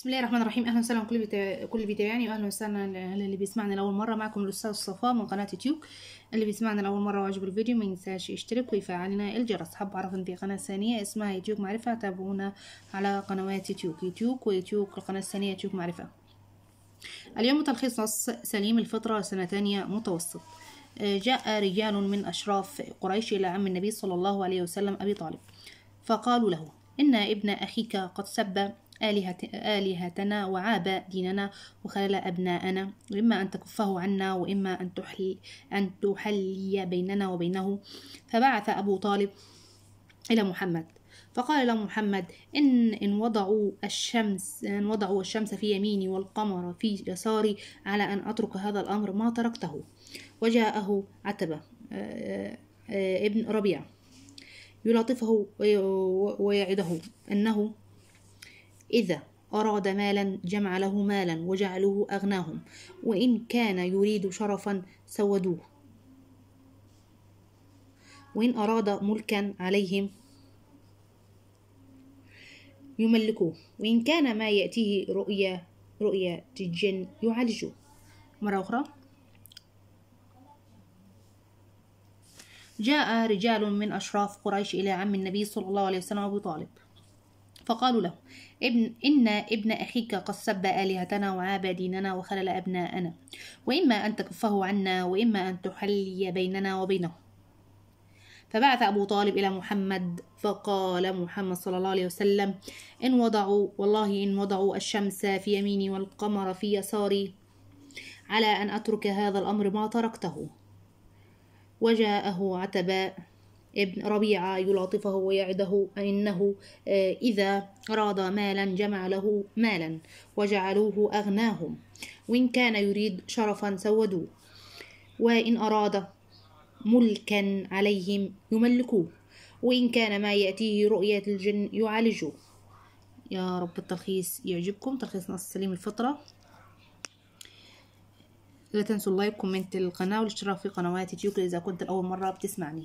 بسم الله الرحمن الرحيم اهلا وسهلا بكل بتا... كل بيتابعني واهلا وسهلا اللي بيسمعنا لاول مره معكم الاستاذ صفاء من قناه يوتيوب اللي بيسمعنا لاول مره وعجب الفيديو ما ينساش يشترك ويفعل لنا الجرس حاب اعرف ان في قناه ثانيه اسمها يوتيوب معرفه تابعونا على قنوات يوتيوب يوتيوب ويوتيوب القناه الثانيه يوتيوب معرفه اليوم تلخيص نص سليم الفطره سنه ثانيه متوسط آه، جاء رجال من اشراف قريش الى عم النبي صلى الله عليه وسلم ابي طالب فقالوا له ان ابن اخيك قد سب آلهتنا وعاب ديننا وخلل أبناءنا وإما أن تكفه عنا وإما أن تحل أن تحلي بيننا وبينه فبعث أبو طالب إلى محمد فقال له محمد إن إن وضعوا الشمس إن وضعوا الشمس في يميني والقمر في يساري على أن أترك هذا الأمر ما تركته وجاءه عتبة آه، آه، آه، ابن ربيعة يلاطفه ويعده أنه إذا أراد مالا جمع له مالا وجعلوه أغناهم وإن كان يريد شرفا سودوه وإن أراد ملكا عليهم يملكوه وإن كان ما يأتيه رؤيا رؤيا الجن يعالجوه مرة أخرى جاء رجال من أشراف قريش إلى عم النبي صلى الله عليه وسلم أبو طالب فقالوا له ابن إن ابن أخيك قد سب آلهتنا وعاب ديننا وخلل أبناءنا وإما أن تكفه عنا وإما أن تحلي بيننا وبينه فبعث أبو طالب إلى محمد فقال محمد صلى الله عليه وسلم إن وضعوا والله إن وضعوا الشمس في يميني والقمر في يساري على أن أترك هذا الأمر ما تركته وجاءه عتباء ابن ربيعة يلاطفه ويعده إنه آه، إذا أراد مالا جمع له مالا وجعلوه أغناهم وإن كان يريد شرفا سودوه وإن أراد ملكا عليهم يملكوه وإن كان ما يأتيه رؤية الجن يعالجه يا رب التلخيص يعجبكم تلخيص نص سليم الفطرة لا تنسوا اللايك كومنت القناة والاشتراك في قنوات يوتيوب إذا كنت أول مرة بتسمعني